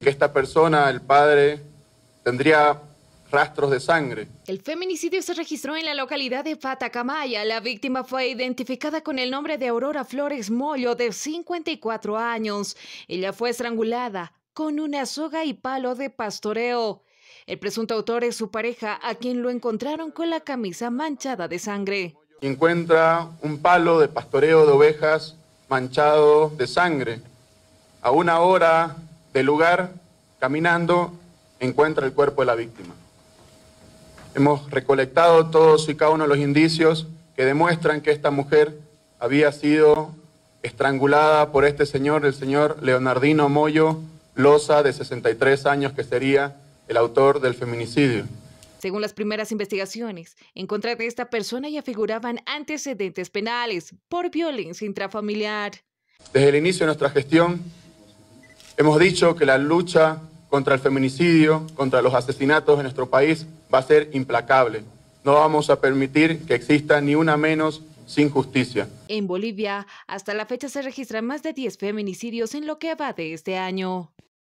que esta persona, el padre, tendría rastros de sangre. El feminicidio se registró en la localidad de Fatacamaya. La víctima fue identificada con el nombre de Aurora Flores Mollo, de 54 años. Ella fue estrangulada con una soga y palo de pastoreo. El presunto autor es su pareja, a quien lo encontraron con la camisa manchada de sangre. Encuentra un palo de pastoreo de ovejas manchado de sangre. A una hora del lugar, caminando, encuentra el cuerpo de la víctima. Hemos recolectado todos y cada uno de los indicios que demuestran que esta mujer había sido estrangulada por este señor, el señor Leonardino Moyo Loza, de 63 años, que sería el autor del feminicidio. Según las primeras investigaciones, en contra de esta persona ya figuraban antecedentes penales por violencia intrafamiliar. Desde el inicio de nuestra gestión, Hemos dicho que la lucha contra el feminicidio, contra los asesinatos en nuestro país va a ser implacable. No vamos a permitir que exista ni una menos sin justicia. En Bolivia, hasta la fecha se registran más de 10 feminicidios en lo que va de este año.